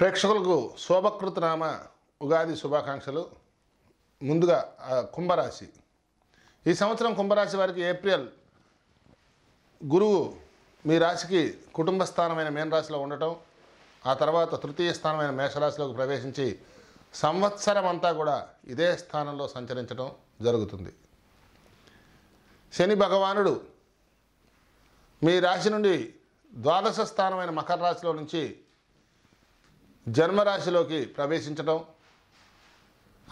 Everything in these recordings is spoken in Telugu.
ప్రేక్షకులకు నామ ఉగాది శుభాకాంక్షలు ముందుగా కుంభరాశి ఈ సంవత్సరం కుంభరాశి వారికి ఏప్రిల్ గురువు మీ రాశికి కుటుంబ స్థానమైన మేన రాశిలో ఉండటం ఆ తర్వాత తృతీయ స్థానమైన మేషరాశిలోకి ప్రవేశించి సంవత్సరం అంతా కూడా ఇదే స్థానంలో సంచరించడం జరుగుతుంది శని భగవానుడు మీ రాశి నుండి ద్వాదశ స్థానమైన మకర రాశిలో నుంచి జన్మరాశిలోకి ప్రవేశించడం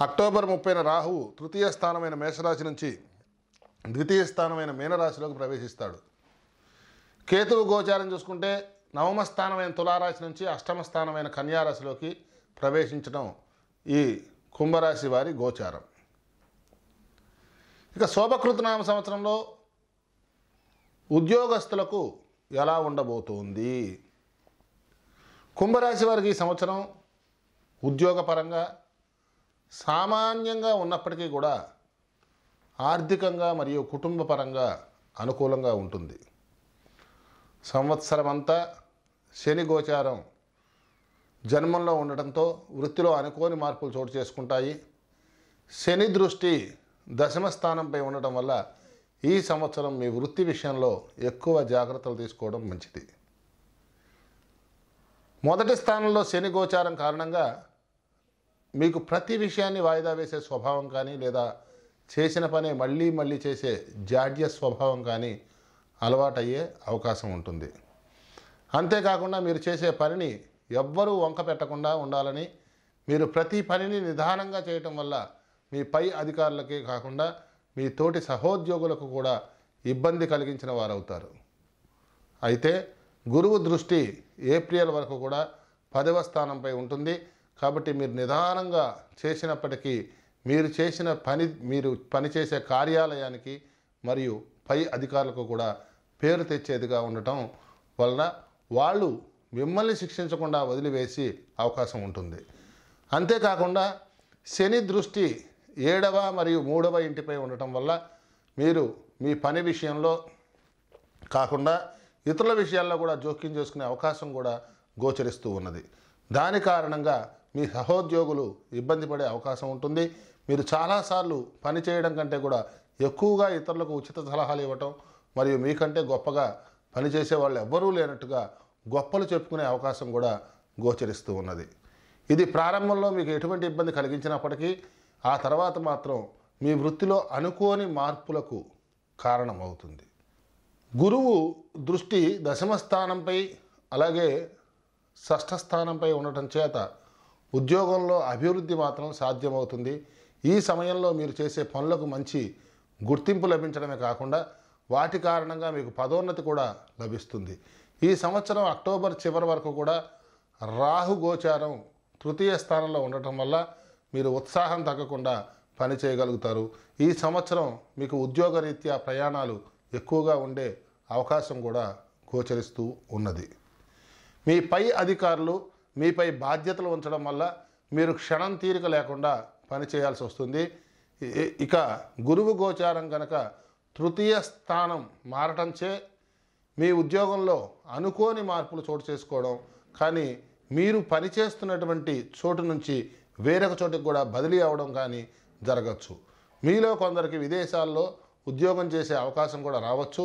అక్టోబర్ ముప్పైన రాహువు తృతీయ స్థానమైన మేషరాశి నుంచి ద్వితీయ స్థానమైన మీనరాశిలోకి ప్రవేశిస్తాడు కేతువు గోచారం చూసుకుంటే నవమ స్థానమైన తులారాశి నుంచి అష్టమ స్థానమైన కన్యారాశిలోకి ప్రవేశించడం ఈ కుంభరాశి వారి గోచారం ఇక శోభకృతనామ సంవత్సరంలో ఉద్యోగస్తులకు ఎలా ఉండబోతోంది కుంభరాశి వారికి ఈ సంవత్సరం ఉద్యోగపరంగా సామాన్యంగా ఉన్నప్పటికీ కూడా ఆర్థికంగా మరియు కుటుంబపరంగా అనుకూలంగా ఉంటుంది సంవత్సరం అంతా శని గోచారం జన్మంలో ఉండటంతో వృత్తిలో అనుకోని మార్పులు చోటు చేసుకుంటాయి శని దృష్టి దశమ స్థానంపై ఉండటం వల్ల ఈ సంవత్సరం మీ వృత్తి విషయంలో ఎక్కువ జాగ్రత్తలు తీసుకోవడం మంచిది మొదటి స్థానంలో శని గోచారం కారణంగా మీకు ప్రతి విషయాన్ని వాయిదా వేసే స్వభావం కానీ లేదా చేసిన పనే మళ్ళీ మళ్ళీ చేసే జాడ్య స్వభావం కానీ అలవాటయ్యే అవకాశం ఉంటుంది అంతేకాకుండా మీరు చేసే పనిని ఎవ్వరూ వంక పెట్టకుండా ఉండాలని మీరు ప్రతి పనిని నిదానంగా చేయటం వల్ల మీ పై అధికారులకే కాకుండా మీ తోటి సహోద్యోగులకు కూడా ఇబ్బంది కలిగించిన వారవుతారు అయితే గురువు దృష్టి ఏప్రిల్ వరకు కూడా పదవ స్థానంపై ఉంటుంది కాబట్టి మీరు నిదానంగా చేసినప్పటికీ మీరు చేసిన పని మీరు పనిచేసే కార్యాలయానికి మరియు పై అధికారులకు కూడా పేరు తెచ్చేదిగా ఉండటం వలన వాళ్ళు మిమ్మల్ని శిక్షించకుండా వదిలివేసి అవకాశం ఉంటుంది అంతేకాకుండా శని దృష్టి ఏడవ మరియు మూడవ ఇంటిపై ఉండటం వల్ల మీరు మీ పని విషయంలో కాకుండా ఇతరుల విషయాల్లో కూడా జోక్యం చేసుకునే అవకాశం కూడా గోచరిస్తూ ఉన్నది దాని కారణంగా మీ సహోద్యోగులు ఇబ్బంది పడే అవకాశం ఉంటుంది మీరు చాలాసార్లు పని చేయడం కంటే కూడా ఎక్కువగా ఇతరులకు ఉచిత సలహాలు ఇవ్వటం మరియు మీకంటే గొప్పగా పనిచేసే వాళ్ళు ఎవ్వరూ లేనట్టుగా గొప్పలు చెప్పుకునే అవకాశం కూడా గోచరిస్తూ ఉన్నది ఇది ప్రారంభంలో మీకు ఎటువంటి ఇబ్బంది కలిగించినప్పటికీ ఆ తర్వాత మాత్రం మీ వృత్తిలో అనుకోని మార్పులకు కారణమవుతుంది గురువు దృష్టి దశమస్థానంపై అలాగే షష్ఠస్థానంపై ఉండటం చేత ఉద్యోగంలో అభివృద్ధి మాత్రం సాధ్యమవుతుంది ఈ సమయంలో మీరు చేసే పనులకు మంచి గుర్తింపు లభించడమే కాకుండా వాటి కారణంగా మీకు పదోన్నతి కూడా లభిస్తుంది ఈ సంవత్సరం అక్టోబర్ చివరి వరకు కూడా రాహు గోచారం తృతీయ స్థానంలో ఉండటం వల్ల మీరు ఉత్సాహం తగ్గకుండా పని చేయగలుగుతారు ఈ సంవత్సరం మీకు ఉద్యోగరీత్యా ప్రయాణాలు ఎక్కువగా ఉండే అవకాశం కూడా గోచరిస్తూ ఉన్నది మీ పై అధికారులు మీపై బాధ్యతలు ఉంచడం వల్ల మీరు క్షణం తీరిక లేకుండా పనిచేయాల్సి వస్తుంది ఇక గురువు గోచారం కనుక తృతీయ స్థానం మారటంచే మీ ఉద్యోగంలో అనుకోని మార్పులు చోటు చేసుకోవడం కానీ మీరు పనిచేస్తున్నటువంటి చోటు నుంచి వేరొక చోటికి కూడా బదిలీ అవ్వడం కానీ జరగచ్చు మీలో కొందరికి విదేశాల్లో ఉద్యోగం చేసే అవకాశం కూడా రావచ్చు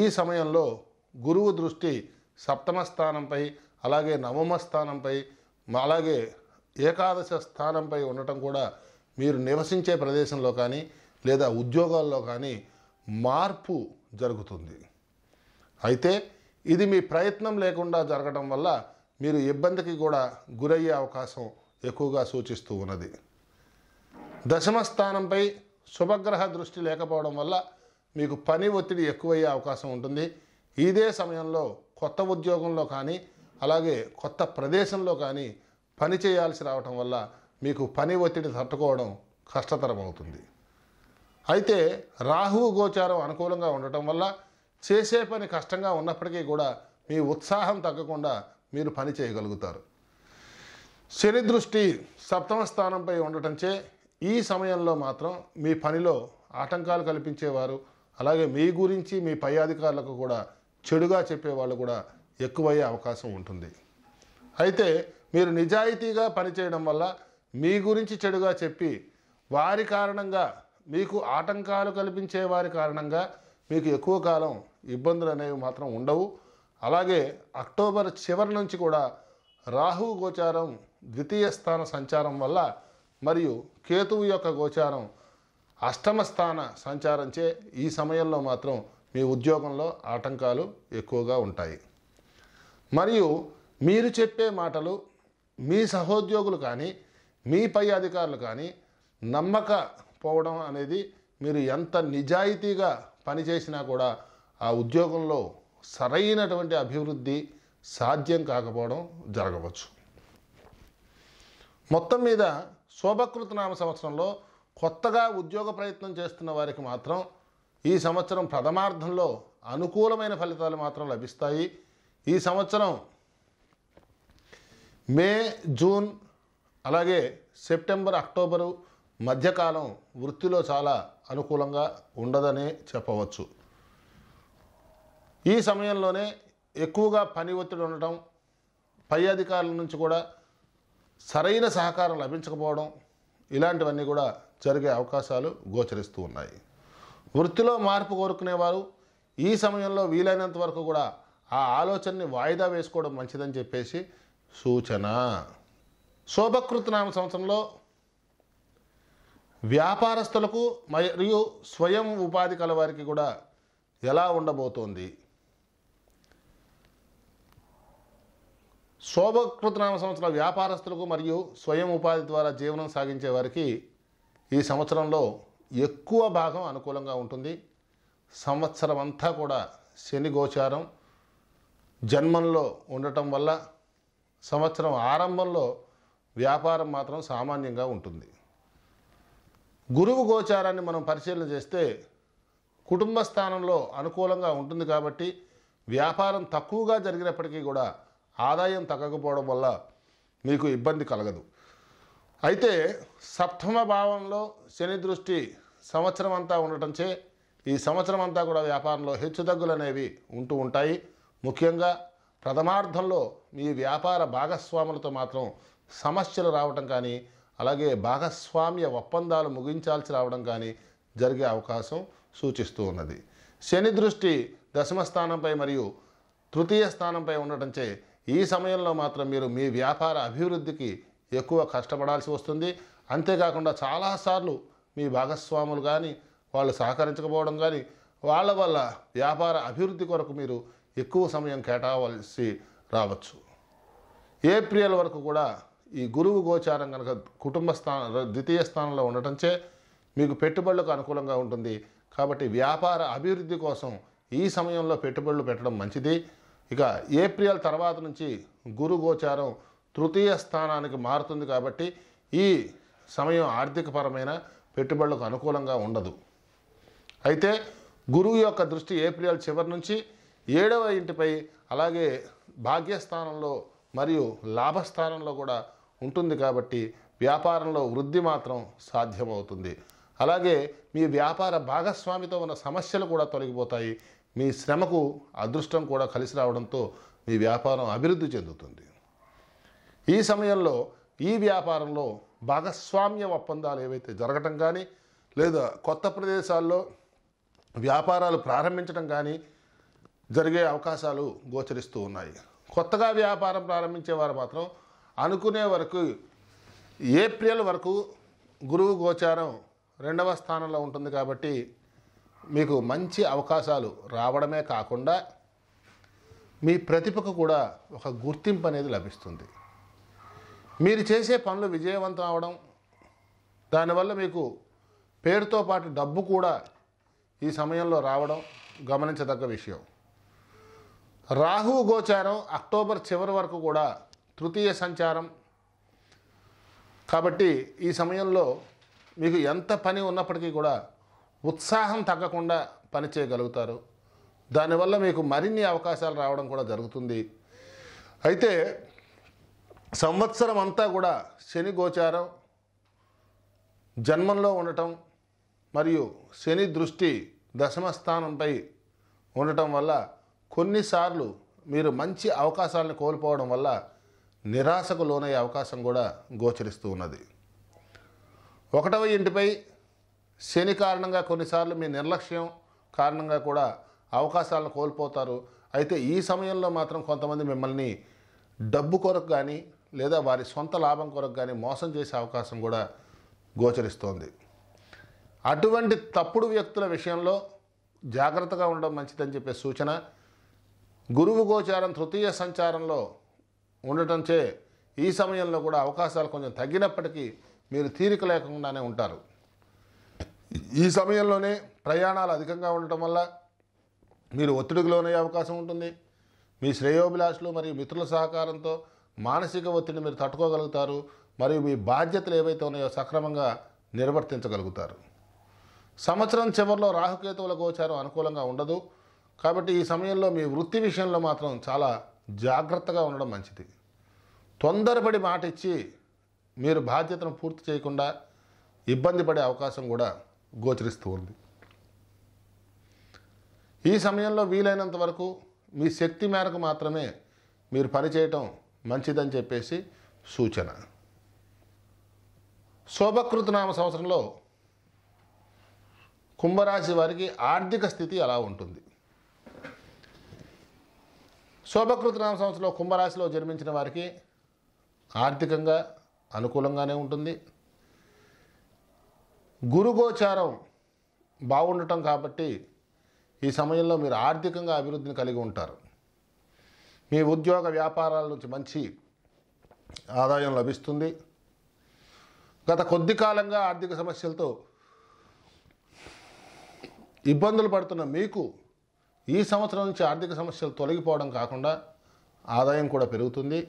ఈ సమయంలో గురువు దృష్టి సప్తమ స్థానంపై అలాగే నవమ స్థానంపై అలాగే ఏకాదశ స్థానంపై ఉండటం కూడా మీరు నివసించే ప్రదేశంలో కానీ లేదా ఉద్యోగాల్లో కానీ మార్పు జరుగుతుంది అయితే ఇది మీ ప్రయత్నం లేకుండా జరగడం వల్ల మీరు ఇబ్బందికి కూడా గురయ్యే అవకాశం ఎక్కువగా సూచిస్తూ ఉన్నది దశమ స్థానంపై శుభగ్రహ దృష్టి లేకపోవడం వల్ల మీకు పని ఒత్తిడి ఎక్కువయ్యే అవకాశం ఉంటుంది ఇదే సమయంలో కొత్త ఉద్యోగంలో కానీ అలాగే కొత్త ప్రదేశంలో కానీ పని చేయాల్సి రావటం వల్ల మీకు పని ఒత్తిడి తట్టుకోవడం కష్టతరం అవుతుంది అయితే రాహువు గోచారం అనుకూలంగా ఉండటం వల్ల చేసే పని కష్టంగా ఉన్నప్పటికీ కూడా మీ ఉత్సాహం తగ్గకుండా మీరు పని చేయగలుగుతారు శని దృష్టి సప్తమ స్థానంపై ఉండటంచే ఈ సమయంలో మాత్రం మీ పనిలో ఆటంకాలు కల్పించేవారు అలాగే మీ గురించి మీ పై అధికారులకు కూడా చెడుగా చెప్పే వాళ్ళు కూడా ఎక్కువయ్యే అవకాశం ఉంటుంది అయితే మీరు నిజాయితీగా పనిచేయడం వల్ల మీ గురించి చెడుగా చెప్పి వారి కారణంగా మీకు ఆటంకాలు కల్పించే వారి కారణంగా మీకు ఎక్కువ కాలం ఇబ్బందులు అనేవి మాత్రం ఉండవు అలాగే అక్టోబర్ చివరి నుంచి కూడా రాహు గోచారం ద్వితీయ స్థాన సంచారం వల్ల మరియు కేతువు యొక్క గోచారం అష్టమ స్థాన సంచారంచే ఈ సమయంలో మాత్రం మీ ఉద్యోగంలో ఆటంకాలు ఎక్కువగా ఉంటాయి మరియు మీరు చెప్పే మాటలు మీ సహోద్యోగులు కానీ మీ పై అధికారులు కానీ నమ్మకపోవడం అనేది మీరు ఎంత నిజాయితీగా పనిచేసినా కూడా ఆ ఉద్యోగంలో సరైనటువంటి అభివృద్ధి సాధ్యం కాకపోవడం జరగవచ్చు మొత్తం మీద శోభకృతనామ సంవత్సరంలో కొత్తగా ఉద్యోగ ప్రయత్నం చేస్తున్న వారికి మాత్రం ఈ సంవత్సరం ప్రథమార్థంలో అనుకూలమైన ఫలితాలు మాత్రం లభిస్తాయి ఈ సంవత్సరం మే జూన్ అలాగే సెప్టెంబర్ అక్టోబరు మధ్యకాలం వృత్తిలో చాలా అనుకూలంగా ఉండదనే చెప్పవచ్చు ఈ సమయంలోనే ఎక్కువగా పని ఒత్తిడి ఉండటం పై అధికారుల నుంచి కూడా సరైన సహకారం లభించకపోవడం ఇలాంటివన్నీ కూడా జరిగే అవకాశాలు గోచరిస్తూ ఉన్నాయి వృత్తిలో మార్పు కోరుకునేవారు ఈ సమయంలో వీలైనంత వరకు కూడా ఆ ఆలోచనని వాయిదా వేసుకోవడం మంచిదని చెప్పేసి సూచన నామ సంవత్సరంలో వ్యాపారస్తులకు మరియు స్వయం ఉపాధి కలవారికి కూడా ఎలా ఉండబోతోంది శోభకృతనామ సంవత్సరం వ్యాపారస్తులకు మరియు స్వయం ఉపాధి ద్వారా జీవనం సాగించే వారికి ఈ సంవత్సరంలో ఎక్కువ భాగం అనుకూలంగా ఉంటుంది సంవత్సరం అంతా కూడా శని గోచారం జన్మంలో ఉండటం వల్ల సంవత్సరం ఆరంభంలో వ్యాపారం మాత్రం సామాన్యంగా ఉంటుంది గురువు గోచారాన్ని మనం పరిశీలన చేస్తే కుటుంబ స్థానంలో అనుకూలంగా ఉంటుంది కాబట్టి వ్యాపారం తక్కువగా జరిగినప్పటికీ కూడా ఆదాయం తగ్గకపోవడం వల్ల మీకు ఇబ్బంది కలగదు అయితే సప్తమ భావంలో శని దృష్టి సంవత్సరం అంతా ఉండటంచే ఈ సంవత్సరం అంతా కూడా వ్యాపారంలో హెచ్చుతగ్గులు అనేవి ఉంటూ ఉంటాయి ముఖ్యంగా ప్రథమార్థంలో మీ వ్యాపార భాగస్వాములతో మాత్రం సమస్యలు రావడం కానీ అలాగే భాగస్వామ్య ఒప్పందాలు ముగించాల్సి రావడం కానీ జరిగే అవకాశం సూచిస్తూ ఉన్నది శని దృష్టి దశమ స్థానంపై మరియు తృతీయ స్థానంపై ఉండటంచే ఈ సమయంలో మాత్రం మీరు మీ వ్యాపార అభివృద్ధికి ఎక్కువ కష్టపడాల్సి వస్తుంది అంతేకాకుండా చాలాసార్లు మీ భాగస్వాములు కానీ వాళ్ళు సహకరించకపోవడం కానీ వాళ్ళ వల్ల వ్యాపార అభివృద్ధి కొరకు మీరు ఎక్కువ సమయం కేటావలసి రావచ్చు ఏప్రిల్ వరకు కూడా ఈ గురువు గోచారం కనుక కుటుంబ స్థాన ద్వితీయ స్థానంలో ఉండటంచే మీకు పెట్టుబడులకు అనుకూలంగా ఉంటుంది కాబట్టి వ్యాపార అభివృద్ధి కోసం ఈ సమయంలో పెట్టుబడులు పెట్టడం మంచిది ఇక ఏప్రిల్ తర్వాత నుంచి గురు గోచారం తృతీయ స్థానానికి మారుతుంది కాబట్టి ఈ సమయం ఆర్థికపరమైన పెట్టుబడులకు అనుకూలంగా ఉండదు అయితే గురువు యొక్క దృష్టి ఏప్రిల్ చివరి నుంచి ఏడవ ఇంటిపై అలాగే భాగ్యస్థానంలో మరియు లాభస్థానంలో కూడా ఉంటుంది కాబట్టి వ్యాపారంలో వృద్ధి మాత్రం సాధ్యమవుతుంది అలాగే మీ వ్యాపార భాగస్వామితో ఉన్న సమస్యలు కూడా తొలగిపోతాయి మీ శ్రమకు అదృష్టం కూడా కలిసి రావడంతో మీ వ్యాపారం అభివృద్ధి చెందుతుంది ఈ సమయంలో ఈ వ్యాపారంలో భాగస్వామ్య ఒప్పందాలు ఏవైతే జరగటం కానీ లేదా కొత్త ప్రదేశాల్లో వ్యాపారాలు ప్రారంభించడం కానీ జరిగే అవకాశాలు గోచరిస్తూ ఉన్నాయి కొత్తగా వ్యాపారం ప్రారంభించేవారు మాత్రం అనుకునే వరకు ఏప్రిల్ వరకు గురువు గోచారం రెండవ స్థానంలో ఉంటుంది కాబట్టి మీకు మంచి అవకాశాలు రావడమే కాకుండా మీ ప్రతిభకు కూడా ఒక గుర్తింపు అనేది లభిస్తుంది మీరు చేసే పనులు విజయవంతం అవడం దానివల్ల మీకు పేరుతో పాటు డబ్బు కూడా ఈ సమయంలో రావడం గమనించదగ్గ విషయం రాహు గోచారం అక్టోబర్ చివరి వరకు కూడా తృతీయ సంచారం కాబట్టి ఈ సమయంలో మీకు ఎంత పని ఉన్నప్పటికీ కూడా ఉత్సాహం తగ్గకుండా పని చేయగలుగుతారు దానివల్ల మీకు మరిన్ని అవకాశాలు రావడం కూడా జరుగుతుంది అయితే సంవత్సరం అంతా కూడా శని గోచారం జన్మంలో ఉండటం మరియు శని దృష్టి దశమ స్థానంపై ఉండటం వల్ల కొన్నిసార్లు మీరు మంచి అవకాశాలను కోల్పోవడం వల్ల నిరాశకు లోనయ్యే అవకాశం కూడా గోచరిస్తూ ఉన్నది ఒకటవ ఇంటిపై శని కారణంగా కొన్నిసార్లు మీ నిర్లక్ష్యం కారణంగా కూడా అవకాశాలను కోల్పోతారు అయితే ఈ సమయంలో మాత్రం కొంతమంది మిమ్మల్ని డబ్బు కొరకు కానీ లేదా వారి సొంత లాభం కొరకు కానీ మోసం చేసే అవకాశం కూడా గోచరిస్తోంది అటువంటి తప్పుడు వ్యక్తుల విషయంలో జాగ్రత్తగా ఉండడం మంచిదని చెప్పే సూచన గురువు గోచారం తృతీయ సంచారంలో ఉండటం చే ఈ సమయంలో కూడా అవకాశాలు కొంచెం తగ్గినప్పటికీ మీరు తీరిక లేకుండానే ఉంటారు ఈ సమయంలోనే ప్రయాణాలు అధికంగా ఉండటం వల్ల మీరు ఒత్తిడికి లోనయ్యే అవకాశం ఉంటుంది మీ శ్రేయోభిలాషులు మరియు మిత్రుల సహకారంతో మానసిక ఒత్తిడిని మీరు తట్టుకోగలుగుతారు మరియు మీ బాధ్యతలు ఏవైతే ఉన్నాయో సక్రమంగా నిర్వర్తించగలుగుతారు సంవత్సరం చివరిలో రాహుకేతువుల గోచారం అనుకూలంగా ఉండదు కాబట్టి ఈ సమయంలో మీ వృత్తి విషయంలో మాత్రం చాలా జాగ్రత్తగా ఉండడం మంచిది తొందరపడి మాట ఇచ్చి మీరు బాధ్యతను పూర్తి చేయకుండా ఇబ్బంది పడే అవకాశం కూడా గోచరిస్తూ ఉంది ఈ సమయంలో వీలైనంత వరకు మీ శక్తి మేరకు మాత్రమే మీరు పనిచేయటం మంచిదని చెప్పేసి సూచన శోభకృతనామ సంవత్సరంలో కుంభరాశి వారికి ఆర్థిక స్థితి అలా ఉంటుంది శోభకృతనామ సంవత్సరంలో కుంభరాశిలో జన్మించిన వారికి ఆర్థికంగా అనుకూలంగానే ఉంటుంది గురుగోచారం బాగుండటం కాబట్టి ఈ సమయంలో మీరు ఆర్థికంగా అభివృద్ధిని కలిగి ఉంటారు మీ ఉద్యోగ వ్యాపారాల నుంచి మంచి ఆదాయం లభిస్తుంది గత కొద్ది కాలంగా ఆర్థిక సమస్యలతో ఇబ్బందులు పడుతున్న మీకు ఈ సంవత్సరం నుంచి ఆర్థిక సమస్యలు తొలగిపోవడం కాకుండా ఆదాయం కూడా పెరుగుతుంది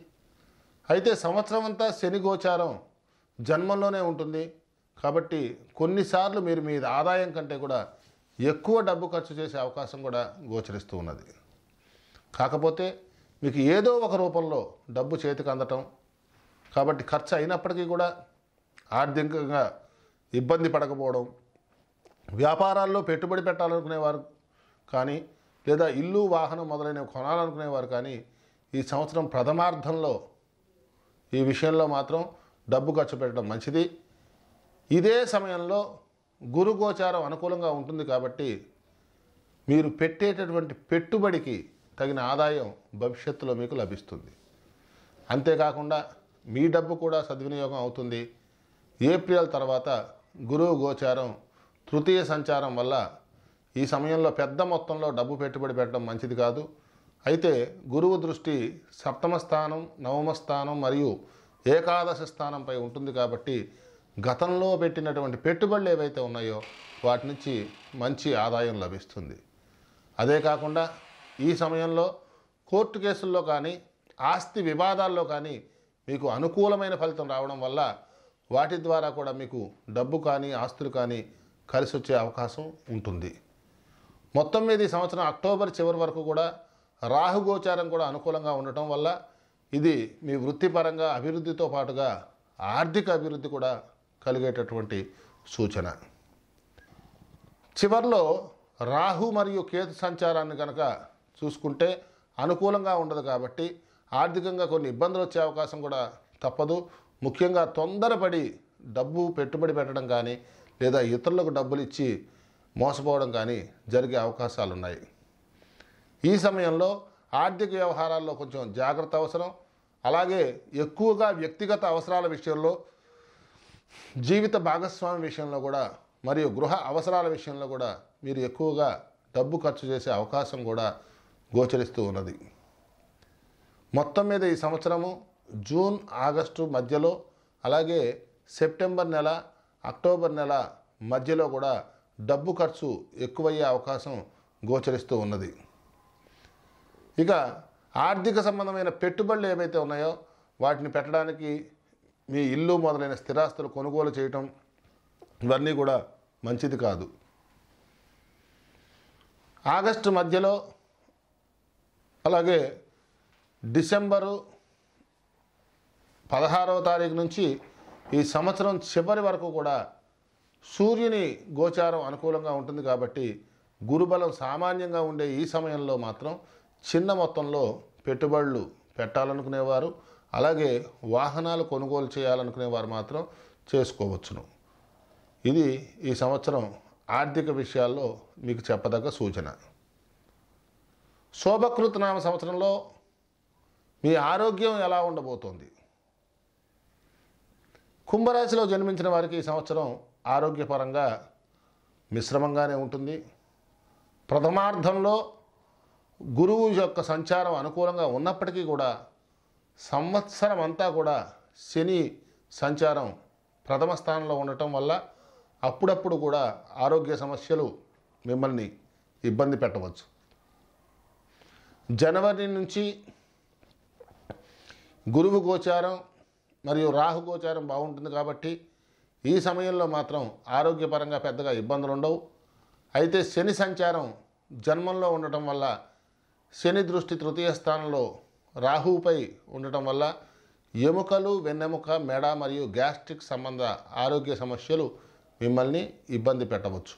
అయితే సంవత్సరం అంతా శని గోచారం జన్మంలోనే ఉంటుంది కాబట్టి కొన్నిసార్లు మీరు మీ ఆదాయం కంటే కూడా ఎక్కువ డబ్బు ఖర్చు చేసే అవకాశం కూడా గోచరిస్తూ ఉన్నది కాకపోతే మీకు ఏదో ఒక రూపంలో డబ్బు చేతికి అందటం కాబట్టి ఖర్చు అయినప్పటికీ కూడా ఆర్థికంగా ఇబ్బంది పడకపోవడం వ్యాపారాల్లో పెట్టుబడి పెట్టాలనుకునేవారు కానీ లేదా ఇల్లు వాహనం మొదలైనవి కొనాలనుకునేవారు కానీ ఈ సంవత్సరం ప్రథమార్థంలో ఈ విషయంలో మాత్రం డబ్బు ఖర్చు పెట్టడం మంచిది ఇదే సమయంలో గురుగోచారం అనుకూలంగా ఉంటుంది కాబట్టి మీరు పెట్టేటటువంటి పెట్టుబడికి తగిన ఆదాయం భవిష్యత్తులో మీకు లభిస్తుంది అంతేకాకుండా మీ డబ్బు కూడా సద్వినియోగం అవుతుంది ఏప్రిల్ తర్వాత గురువు గోచారం తృతీయ సంచారం వల్ల ఈ సమయంలో పెద్ద మొత్తంలో డబ్బు పెట్టుబడి పెట్టడం మంచిది కాదు అయితే గురువు దృష్టి సప్తమ స్థానం నవమ స్థానం మరియు ఏకాదశ స్థానంపై ఉంటుంది కాబట్టి గతంలో పెట్టినటువంటి పెట్టుబడులు ఏవైతే ఉన్నాయో వాటి నుంచి మంచి ఆదాయం లభిస్తుంది అదే కాకుండా ఈ సమయంలో కోర్టు కేసుల్లో కానీ ఆస్తి వివాదాల్లో కానీ మీకు అనుకూలమైన ఫలితం రావడం వల్ల వాటి ద్వారా కూడా మీకు డబ్బు కానీ ఆస్తులు కానీ కలిసి వచ్చే అవకాశం ఉంటుంది మొత్తం మీద ఈ సంవత్సరం అక్టోబర్ చివరి వరకు కూడా రాహుగోచారం కూడా అనుకూలంగా ఉండటం వల్ల ఇది మీ వృత్తిపరంగా అభివృద్ధితో పాటుగా ఆర్థిక అభివృద్ధి కూడా కలిగేటటువంటి సూచన చివరిలో రాహు మరియు కేతు సంచారాన్ని కనుక చూసుకుంటే అనుకూలంగా ఉండదు కాబట్టి ఆర్థికంగా కొన్ని ఇబ్బందులు వచ్చే అవకాశం కూడా తప్పదు ముఖ్యంగా తొందరపడి డబ్బు పెట్టుబడి పెట్టడం కానీ లేదా ఇతరులకు డబ్బులు ఇచ్చి మోసపోవడం కానీ జరిగే అవకాశాలు ఉన్నాయి ఈ సమయంలో ఆర్థిక వ్యవహారాల్లో కొంచెం జాగ్రత్త అవసరం అలాగే ఎక్కువగా వ్యక్తిగత అవసరాల విషయంలో జీవిత భాగస్వామి విషయంలో కూడా మరియు గృహ అవసరాల విషయంలో కూడా మీరు ఎక్కువగా డబ్బు ఖర్చు చేసే అవకాశం కూడా గోచరిస్తూ ఉన్నది మొత్తం మీద ఈ సంవత్సరము జూన్ ఆగస్టు మధ్యలో అలాగే సెప్టెంబర్ నెల అక్టోబర్ నెల మధ్యలో కూడా డబ్బు ఖర్చు ఎక్కువయ్యే అవకాశం గోచరిస్తూ ఉన్నది ఇక ఆర్థిక సంబంధమైన పెట్టుబడులు ఏవైతే ఉన్నాయో వాటిని పెట్టడానికి మీ ఇల్లు మొదలైన స్థిరాస్తులు కొనుగోలు చేయటం ఇవన్నీ కూడా మంచిది కాదు ఆగస్టు మధ్యలో అలాగే డిసెంబరు పదహారవ తారీఖు నుంచి ఈ సంవత్సరం చివరి వరకు కూడా సూర్యుని గోచారం అనుకూలంగా ఉంటుంది కాబట్టి గురుబలం సామాన్యంగా ఉండే ఈ సమయంలో మాత్రం చిన్న మొత్తంలో పెట్టుబడులు పెట్టాలనుకునేవారు అలాగే వాహనాలు కొనుగోలు చేయాలనుకునేవారు మాత్రం చేసుకోవచ్చును ఇది ఈ సంవత్సరం ఆర్థిక విషయాల్లో మీకు చెప్పదగ్గ సూచన నామ సంవత్సరంలో మీ ఆరోగ్యం ఎలా ఉండబోతోంది కుంభరాశిలో జన్మించిన వారికి ఈ సంవత్సరం ఆరోగ్యపరంగా మిశ్రమంగానే ఉంటుంది ప్రథమార్థంలో గురువు యొక్క సంచారం అనుకూలంగా ఉన్నప్పటికీ కూడా సంవత్సరం అంతా కూడా శని సంచారం ప్రథమ స్థానంలో ఉండటం వల్ల అప్పుడప్పుడు కూడా ఆరోగ్య సమస్యలు మిమ్మల్ని ఇబ్బంది పెట్టవచ్చు జనవరి నుంచి గురువు గోచారం మరియు రాహు గోచారం బాగుంటుంది కాబట్టి ఈ సమయంలో మాత్రం ఆరోగ్యపరంగా పెద్దగా ఇబ్బందులు ఉండవు అయితే శని సంచారం జన్మంలో ఉండటం వల్ల శని దృష్టి తృతీయ స్థానంలో రాహుపై ఉండటం వల్ల ఎముకలు వెన్నెముక మెడ మరియు గ్యాస్ట్రిక్ సంబంధ ఆరోగ్య సమస్యలు మిమ్మల్ని ఇబ్బంది పెట్టవచ్చు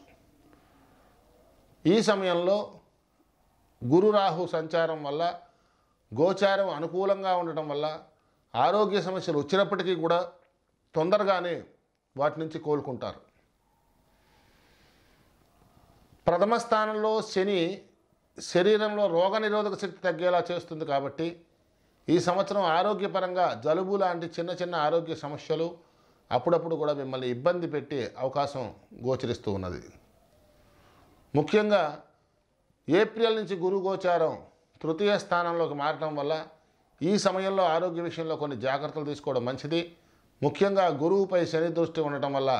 ఈ సమయంలో గురురాహు సంచారం వల్ల గోచారం అనుకూలంగా ఉండటం వల్ల ఆరోగ్య సమస్యలు వచ్చినప్పటికీ కూడా తొందరగానే వాటి నుంచి కోలుకుంటారు ప్రథమ స్థానంలో శని శరీరంలో రోగ నిరోధక శక్తి తగ్గేలా చేస్తుంది కాబట్టి ఈ సంవత్సరం ఆరోగ్యపరంగా జలుబు లాంటి చిన్న చిన్న ఆరోగ్య సమస్యలు అప్పుడప్పుడు కూడా మిమ్మల్ని ఇబ్బంది పెట్టే అవకాశం గోచరిస్తూ ఉన్నది ముఖ్యంగా ఏప్రిల్ నుంచి గురు గోచారం తృతీయ స్థానంలోకి మారటం వల్ల ఈ సమయంలో ఆరోగ్య విషయంలో కొన్ని జాగ్రత్తలు తీసుకోవడం మంచిది ముఖ్యంగా గురువుపై శని దృష్టి ఉండటం వల్ల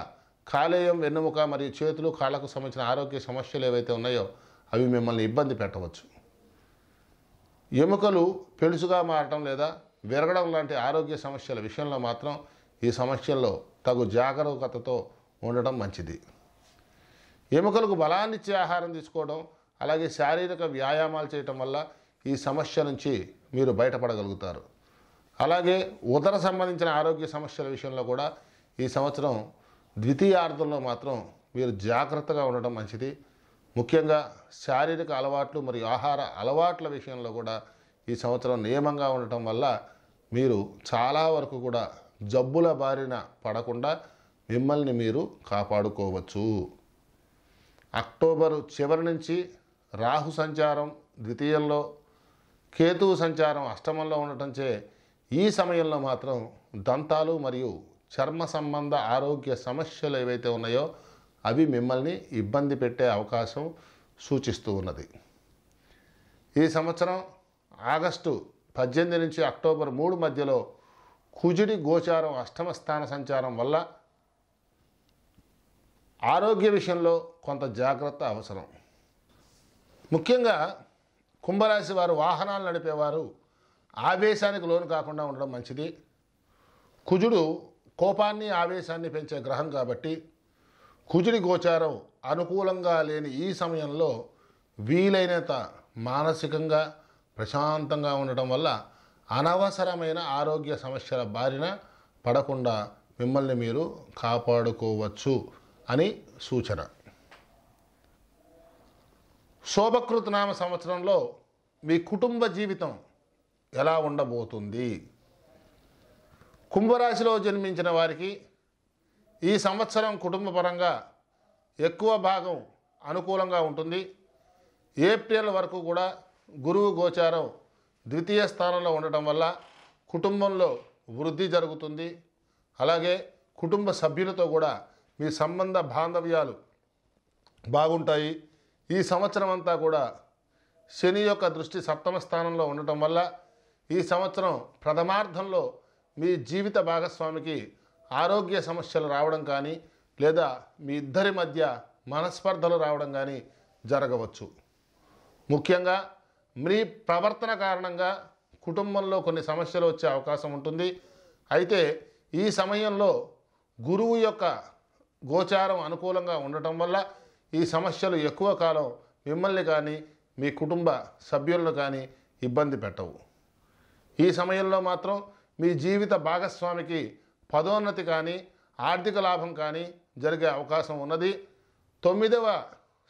కాలేయం వెన్నుముక మరియు చేతులు కాళ్ళకు సంబంధించిన ఆరోగ్య సమస్యలు ఏవైతే ఉన్నాయో అవి మిమ్మల్ని ఇబ్బంది పెట్టవచ్చు ఎముకలు పెలుసుగా మారటం లేదా విరగడం లాంటి ఆరోగ్య సమస్యల విషయంలో మాత్రం ఈ సమస్యల్లో తగు జాగరూకతతో ఉండటం మంచిది ఎముకలకు బలాన్నిచ్చే ఆహారం తీసుకోవడం అలాగే శారీరక వ్యాయామాలు చేయటం వల్ల ఈ సమస్య నుంచి మీరు బయటపడగలుగుతారు అలాగే ఉదర సంబంధించిన ఆరోగ్య సమస్యల విషయంలో కూడా ఈ సంవత్సరం ద్వితీయార్థంలో మాత్రం మీరు జాగ్రత్తగా ఉండటం మంచిది ముఖ్యంగా శారీరక అలవాట్లు మరియు ఆహార అలవాట్ల విషయంలో కూడా ఈ సంవత్సరం నియమంగా ఉండటం వల్ల మీరు చాలా వరకు కూడా జబ్బుల బారిన పడకుండా మిమ్మల్ని మీరు కాపాడుకోవచ్చు అక్టోబరు చివరి నుంచి రాహు సంచారం ద్వితీయంలో కేతువు సంచారం అష్టమంలో ఉండటం చే ఈ సమయంలో మాత్రం దంతాలు మరియు చర్మ సంబంధ ఆరోగ్య సమస్యలు ఏవైతే ఉన్నాయో అవి మిమ్మల్ని ఇబ్బంది పెట్టే అవకాశం సూచిస్తూ ఉన్నది ఈ సంవత్సరం ఆగస్టు పద్దెనిమిది నుంచి అక్టోబర్ మూడు మధ్యలో కుజుడి గోచారం అష్టమ స్థాన సంచారం వల్ల ఆరోగ్య విషయంలో కొంత జాగ్రత్త అవసరం ముఖ్యంగా కుంభరాశి వారు వాహనాలు నడిపేవారు ఆవేశానికి లోను కాకుండా ఉండడం మంచిది కుజుడు కోపాన్ని ఆవేశాన్ని పెంచే గ్రహం కాబట్టి కుజుడి గోచారం అనుకూలంగా లేని ఈ సమయంలో వీలైనంత మానసికంగా ప్రశాంతంగా ఉండటం వల్ల అనవసరమైన ఆరోగ్య సమస్యల బారిన పడకుండా మిమ్మల్ని మీరు కాపాడుకోవచ్చు అని సూచన శోభకృతనామ సంవత్సరంలో మీ కుటుంబ జీవితం ఎలా ఉండబోతుంది కుంభరాశిలో జన్మించిన వారికి ఈ సంవత్సరం కుటుంబపరంగా ఎక్కువ భాగం అనుకూలంగా ఉంటుంది ఏప్రిల్ వరకు కూడా గురువు గోచారం ద్వితీయ స్థానంలో ఉండటం వల్ల కుటుంబంలో వృద్ధి జరుగుతుంది అలాగే కుటుంబ సభ్యులతో కూడా మీ సంబంధ బాంధవ్యాలు బాగుంటాయి ఈ సంవత్సరం అంతా కూడా శని యొక్క దృష్టి సప్తమ స్థానంలో ఉండటం వల్ల ఈ సంవత్సరం ప్రథమార్థంలో మీ జీవిత భాగస్వామికి ఆరోగ్య సమస్యలు రావడం కానీ లేదా మీ ఇద్దరి మధ్య మనస్పర్ధలు రావడం కానీ జరగవచ్చు ముఖ్యంగా మీ ప్రవర్తన కారణంగా కుటుంబంలో కొన్ని సమస్యలు వచ్చే అవకాశం ఉంటుంది అయితే ఈ సమయంలో గురువు యొక్క గోచారం అనుకూలంగా ఉండటం వల్ల ఈ సమస్యలు ఎక్కువ కాలం మిమ్మల్ని కానీ మీ కుటుంబ సభ్యులను కానీ ఇబ్బంది పెట్టవు ఈ సమయంలో మాత్రం మీ జీవిత భాగస్వామికి పదోన్నతి కానీ ఆర్థిక లాభం కానీ జరిగే అవకాశం ఉన్నది తొమ్మిదవ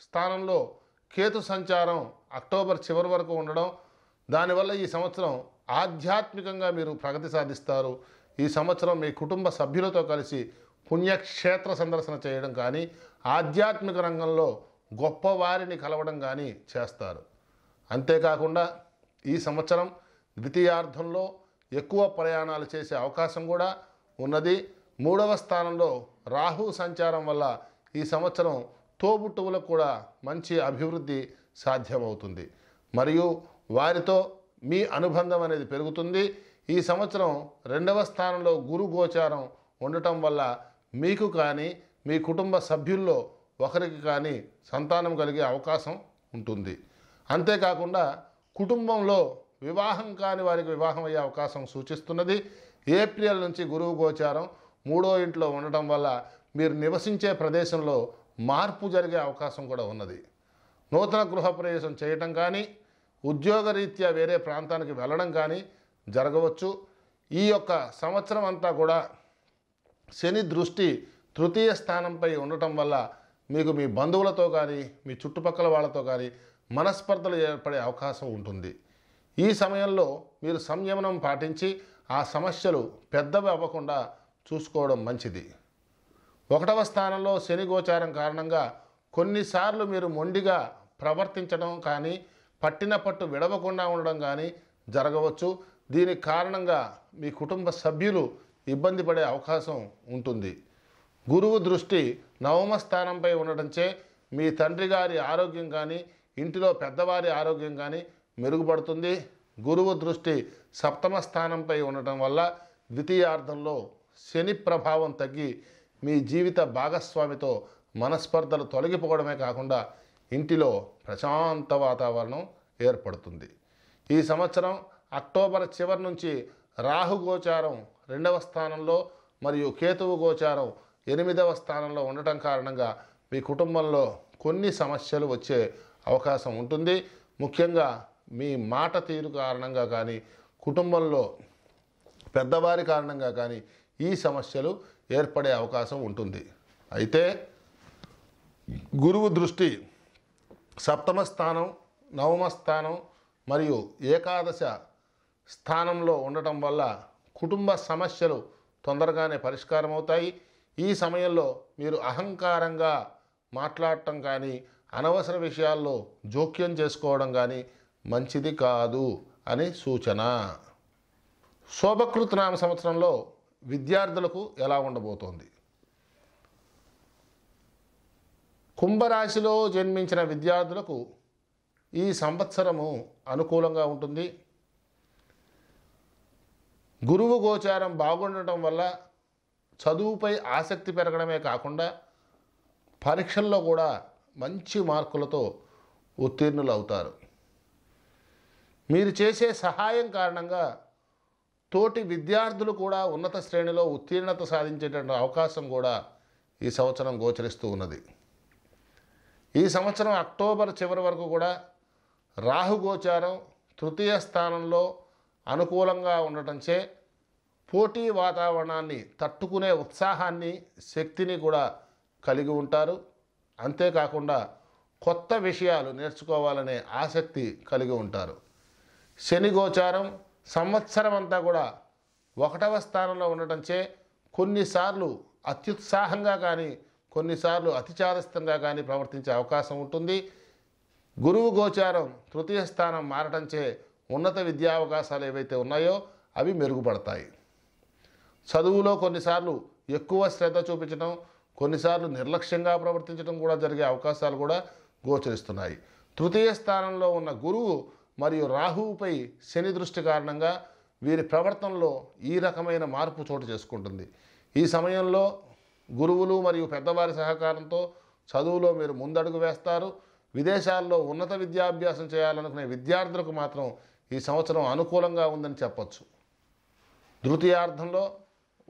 స్థానంలో కేతు సంచారం అక్టోబర్ చివరి వరకు ఉండడం దానివల్ల ఈ సంవత్సరం ఆధ్యాత్మికంగా మీరు ప్రగతి సాధిస్తారు ఈ సంవత్సరం మీ కుటుంబ సభ్యులతో కలిసి పుణ్యక్షేత్ర సందర్శన చేయడం కానీ ఆధ్యాత్మిక రంగంలో గొప్పవారిని కలవడం కానీ చేస్తారు అంతేకాకుండా ఈ సంవత్సరం ద్వితీయార్థంలో ఎక్కువ ప్రయాణాలు చేసే అవకాశం కూడా ఉన్నది మూడవ స్థానంలో రాహు సంచారం వల్ల ఈ సంవత్సరం తోబుట్టువులకు కూడా మంచి అభివృద్ధి సాధ్యమవుతుంది మరియు వారితో మీ అనుబంధం అనేది పెరుగుతుంది ఈ సంవత్సరం రెండవ స్థానంలో గురు గోచారం ఉండటం వల్ల మీకు కానీ మీ కుటుంబ సభ్యుల్లో ఒకరికి కానీ సంతానం కలిగే అవకాశం ఉంటుంది అంతేకాకుండా కుటుంబంలో వివాహం కాని వారికి వివాహం అయ్యే అవకాశం సూచిస్తున్నది ఏప్రిల్ నుంచి గురువు గోచారం మూడో ఇంట్లో ఉండటం వల్ల మీరు నివసించే ప్రదేశంలో మార్పు జరిగే అవకాశం కూడా ఉన్నది నూతన గృహప్రవేశం చేయటం కానీ ఉద్యోగరీత్యా వేరే ప్రాంతానికి వెళ్ళడం కానీ జరగవచ్చు ఈ యొక్క సంవత్సరం అంతా కూడా శని దృష్టి తృతీయ స్థానంపై ఉండటం వల్ల మీకు మీ బంధువులతో కానీ మీ చుట్టుపక్కల వాళ్ళతో కానీ మనస్పర్ధలు ఏర్పడే అవకాశం ఉంటుంది ఈ సమయంలో మీరు సంయమనం పాటించి ఆ సమస్యలు పెద్దవి అవ్వకుండా చూసుకోవడం మంచిది ఒకటవ స్థానంలో శని గోచారం కారణంగా కొన్నిసార్లు మీరు మొండిగా ప్రవర్తించడం కానీ పట్టిన పట్టు విడవకుండా ఉండడం కానీ జరగవచ్చు దీని కారణంగా మీ కుటుంబ సభ్యులు ఇబ్బంది పడే అవకాశం ఉంటుంది గురువు దృష్టి నవమ స్థానంపై ఉండటంచే మీ తండ్రి గారి ఆరోగ్యం కానీ ఇంటిలో పెద్దవారి ఆరోగ్యం కానీ మెరుగుపడుతుంది గురువు దృష్టి సప్తమ స్థానంపై ఉండటం వల్ల ద్వితీయార్థంలో శని ప్రభావం తగ్గి మీ జీవిత భాగస్వామితో మనస్పర్ధలు తొలగిపోవడమే కాకుండా ఇంటిలో ప్రశాంత వాతావరణం ఏర్పడుతుంది ఈ సంవత్సరం అక్టోబర్ చివరి నుంచి రాహుగోచారం రెండవ స్థానంలో మరియు కేతువు గోచారం ఎనిమిదవ స్థానంలో ఉండటం కారణంగా మీ కుటుంబంలో కొన్ని సమస్యలు వచ్చే అవకాశం ఉంటుంది ముఖ్యంగా మీ మాట తీరు కారణంగా కానీ కుటుంబంలో పెద్దవారి కారణంగా కానీ ఈ సమస్యలు ఏర్పడే అవకాశం ఉంటుంది అయితే గురువు దృష్టి సప్తమ స్థానం నవమ స్థానం మరియు ఏకాదశ స్థానంలో ఉండటం వల్ల కుటుంబ సమస్యలు తొందరగానే పరిష్కారం అవుతాయి ఈ సమయంలో మీరు అహంకారంగా మాట్లాడటం కానీ అనవసర విషయాల్లో జోక్యం చేసుకోవడం కానీ మంచిది కాదు అని సూచన శోభకృత నామ సంవత్సరంలో విద్యార్థులకు ఎలా ఉండబోతోంది కుంభరాశిలో జన్మించిన విద్యార్థులకు ఈ సంవత్సరము అనుకూలంగా ఉంటుంది గురువు గోచారం బాగుండటం వల్ల చదువుపై ఆసక్తి పెరగడమే కాకుండా పరీక్షల్లో కూడా మంచి మార్కులతో ఉత్తీర్ణులు అవుతారు మీరు చేసే సహాయం కారణంగా తోటి విద్యార్థులు కూడా ఉన్నత శ్రేణిలో ఉత్తీర్ణత సాధించేటువంటి అవకాశం కూడా ఈ సంవత్సరం గోచరిస్తూ ఉన్నది ఈ సంవత్సరం అక్టోబర్ చివరి వరకు కూడా రాహు గోచారం తృతీయ స్థానంలో అనుకూలంగా ఉండటంచే పోటీ వాతావరణాన్ని తట్టుకునే ఉత్సాహాన్ని శక్తిని కూడా కలిగి ఉంటారు అంతేకాకుండా కొత్త విషయాలు నేర్చుకోవాలనే ఆసక్తి కలిగి ఉంటారు శని గోచారం సంవత్సరం అంతా కూడా ఒకటవ స్థానంలో ఉండటంచే కొన్నిసార్లు అత్యుత్సాహంగా కానీ కొన్నిసార్లు అతిచారస్థంగా కానీ ప్రవర్తించే అవకాశం ఉంటుంది గురువు గోచారం తృతీయ స్థానం మారటంచే ఉన్నత విద్యా అవకాశాలు ఏవైతే ఉన్నాయో అవి మెరుగుపడతాయి చదువులో కొన్నిసార్లు ఎక్కువ శ్రద్ధ చూపించడం కొన్నిసార్లు నిర్లక్ష్యంగా ప్రవర్తించడం కూడా జరిగే అవకాశాలు కూడా గోచరిస్తున్నాయి తృతీయ స్థానంలో ఉన్న గురువు మరియు రాహువుపై శని దృష్టి కారణంగా వీరి ప్రవర్తనలో ఈ రకమైన మార్పు చోటు చేసుకుంటుంది ఈ సమయంలో గురువులు మరియు పెద్దవారి సహకారంతో చదువులో మీరు ముందడుగు వేస్తారు విదేశాల్లో ఉన్నత విద్యాభ్యాసం చేయాలనుకునే విద్యార్థులకు మాత్రం ఈ సంవత్సరం అనుకూలంగా ఉందని చెప్పచ్చు తృతీయార్థంలో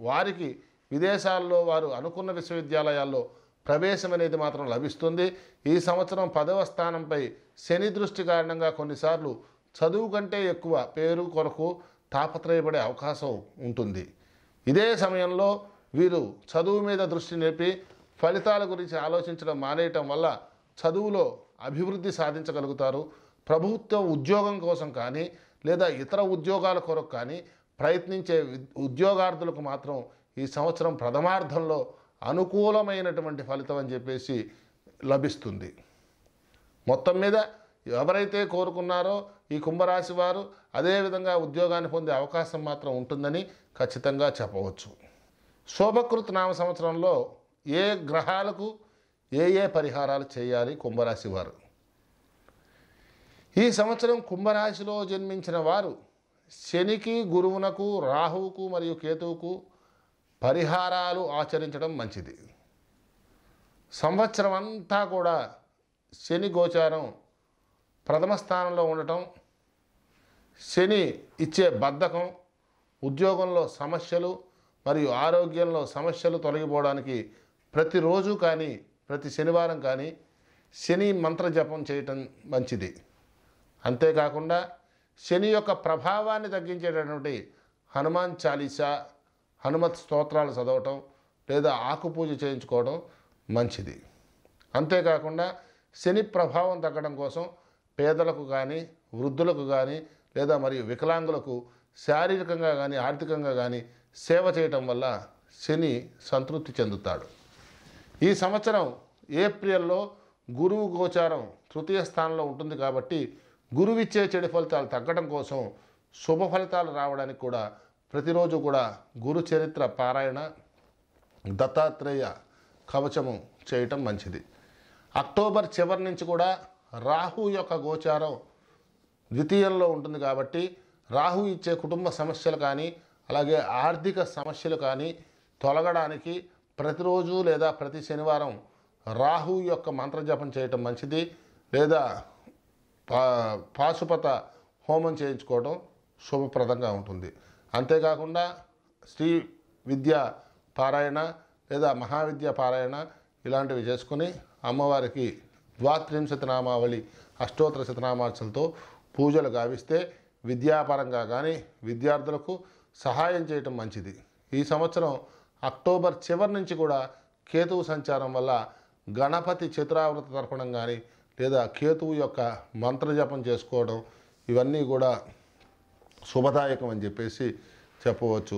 వారికి విదేశాల్లో వారు అనుకున్న విశ్వవిద్యాలయాల్లో ప్రవేశం అనేది మాత్రం లభిస్తుంది ఈ సంవత్సరం పదవ స్థానంపై శని దృష్టి కారణంగా కొన్నిసార్లు చదువు కంటే ఎక్కువ పేరు కొరకు తాపత్రయపడే అవకాశం ఉంటుంది ఇదే సమయంలో వీరు చదువు మీద దృష్టి నేర్పి ఫలితాల గురించి ఆలోచించడం మానేయటం వల్ల చదువులో అభివృద్ధి సాధించగలుగుతారు ప్రభుత్వ ఉద్యోగం కోసం కానీ లేదా ఇతర ఉద్యోగాల కొరకు కానీ ప్రయత్నించే ఉద్యోగార్థులకు మాత్రం ఈ సంవత్సరం ప్రథమార్థంలో అనుకూలమైనటువంటి ఫలితం అని చెప్పేసి లభిస్తుంది మొత్తం మీద ఎవరైతే కోరుకున్నారో ఈ కుంభరాశి వారు అదేవిధంగా ఉద్యోగాన్ని పొందే అవకాశం మాత్రం ఉంటుందని ఖచ్చితంగా చెప్పవచ్చు శోభకృత్ నామ సంవత్సరంలో ఏ గ్రహాలకు ఏ ఏ పరిహారాలు చేయాలి కుంభరాశి వారు ఈ సంవత్సరం కుంభరాశిలో జన్మించిన వారు శనికి గురువునకు రాహువుకు మరియు కేతువుకు పరిహారాలు ఆచరించడం మంచిది సంవత్సరం అంతా కూడా శని గోచారం ప్రథమ స్థానంలో ఉండటం శని ఇచ్చే బద్ధకం ఉద్యోగంలో సమస్యలు మరియు ఆరోగ్యంలో సమస్యలు తొలగిపోవడానికి ప్రతిరోజు కానీ ప్రతి శనివారం కానీ శని మంత్రజపం చేయటం మంచిది అంతేకాకుండా శని యొక్క ప్రభావాన్ని తగ్గించేటటువంటి హనుమాన్ చాలీసా హనుమత్ స్తోత్రాలు చదవటం లేదా ఆకుపూజ చేయించుకోవడం మంచిది అంతేకాకుండా శని ప్రభావం తగ్గడం కోసం పేదలకు కానీ వృద్ధులకు కానీ లేదా మరియు వికలాంగులకు శారీరకంగా కానీ ఆర్థికంగా కానీ సేవ చేయటం వల్ల శని సంతృప్తి చెందుతాడు ఈ సంవత్సరం ఏప్రిల్లో గురువు గోచారం తృతీయ స్థానంలో ఉంటుంది కాబట్టి గురువిచ్చే చెడు ఫలితాలు తగ్గడం కోసం శుభ ఫలితాలు రావడానికి కూడా ప్రతిరోజు కూడా గురు చరిత్ర పారాయణ దత్తాత్రేయ కవచము చేయటం మంచిది అక్టోబర్ చివరి నుంచి కూడా రాహు యొక్క గోచారం ద్వితీయంలో ఉంటుంది కాబట్టి రాహు ఇచ్చే కుటుంబ సమస్యలు కానీ అలాగే ఆర్థిక సమస్యలు కానీ తొలగడానికి ప్రతిరోజు లేదా ప్రతి శనివారం రాహు యొక్క మంత్రజపం చేయటం మంచిది లేదా పా పాశుపత హోమం చేయించుకోవడం శుభప్రదంగా ఉంటుంది అంతేకాకుండా శ్రీ విద్య పారాయణ లేదా మహావిద్య పారాయణ ఇలాంటివి చేసుకుని అమ్మవారికి ద్వాత్రింశత నామావళి అష్టోత్తర శతనామార్చలతో పూజలు గావిస్తే విద్యాపరంగా కానీ విద్యార్థులకు సహాయం చేయటం మంచిది ఈ సంవత్సరం అక్టోబర్ చివరి నుంచి కూడా కేతువు సంచారం వల్ల గణపతి చతురావృత తర్పణం కానీ లేదా కేతువు యొక్క మంత్రజపం చేసుకోవడం ఇవన్నీ కూడా శుభదాయకం అని చెప్పేసి చెప్పవచ్చు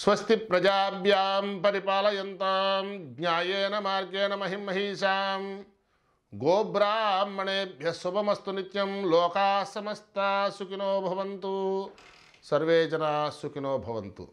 స్వస్తి ప్రజాభ్యాం పరిపాలయంతాం జ్ఞాయేన మార్గేణ మహిమహీషాం గోబ్రాహ్మణేభ్య శుభమస్తు నిత్యం లోకా సమస్త సుఖినో భవంతు సర్వే జనా సుఖినో భవంతు